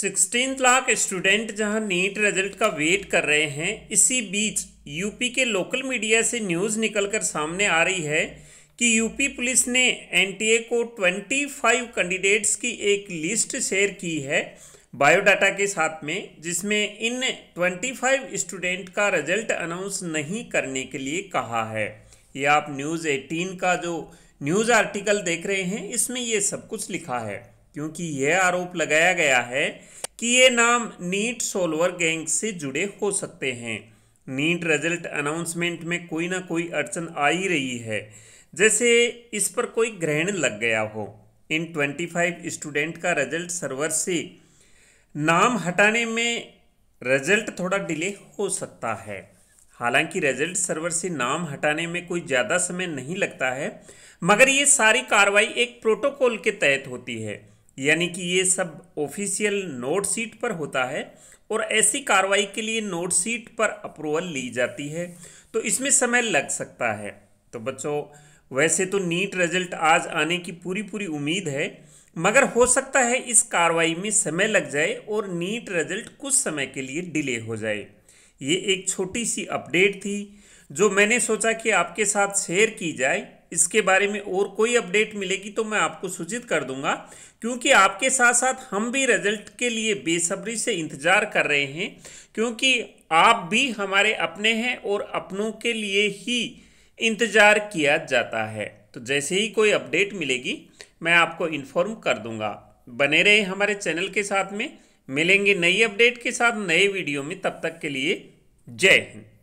sixteen lakh student जहां NEET result का wait कर रहे हैं इसी बीच यूपी के लोकल मीडिया से न्यूज़ निकलकर सामने आ रही है कि यूपी पुलिस ने एनटीए को 25 कैंडिडेट्स की एक लिस्ट शेयर की है बायोडाटा के साथ में जिसमें इन 25 स्टूडेंट का रिजल्ट अनाउंस नहीं करने के लिए कहा है ये आप न्यूज़ 18 का जो न्यूज़ आर्टिकल देख रहे हैं इसमें ये सब कुछ लिखा है क्योंकि यह आरोप लगाया गया है कि ये नाम नीट सोलवर गैंग से जुड़े हो सकते हैं नीट रिजल्ट अनाउंसमेंट में कोई ना कोई अड़चन आ ही रही है जैसे इस पर कोई ग्रहण लग गया हो इन 25 स्टूडेंट का रिजल्ट सर्वर से नाम हटाने में रिजल्ट थोड़ा डिले हो सकता है हालांकि रिजल्ट सर्वर से नाम हटाने में कोई ज़्यादा समय नहीं लगता है मगर ये सारी कार्रवाई एक प्रोटोकॉल के तहत होती है यानी कि ये सब ऑफिशियल नोट सीट पर होता है और ऐसी कार्रवाई के लिए नोट सीट पर अप्रूवल ली जाती है तो इसमें समय लग सकता है तो बच्चों वैसे तो नीट रिजल्ट आज आने की पूरी पूरी उम्मीद है मगर हो सकता है इस कार्रवाई में समय लग जाए और नीट रिजल्ट कुछ समय के लिए डिले हो जाए ये एक छोटी सी अपडेट थी जो मैंने सोचा कि आपके साथ शेयर की जाए इसके बारे में और कोई अपडेट मिलेगी तो मैं आपको सूचित कर दूंगा क्योंकि आपके साथ साथ हम भी रिजल्ट के लिए बेसब्री से इंतज़ार कर रहे हैं क्योंकि आप भी हमारे अपने हैं और अपनों के लिए ही इंतज़ार किया जाता है तो जैसे ही कोई अपडेट मिलेगी मैं आपको इन्फॉर्म कर दूंगा बने रहे हमारे चैनल के साथ में मिलेंगे नई अपडेट के साथ नए वीडियो में तब तक के लिए जय हिंद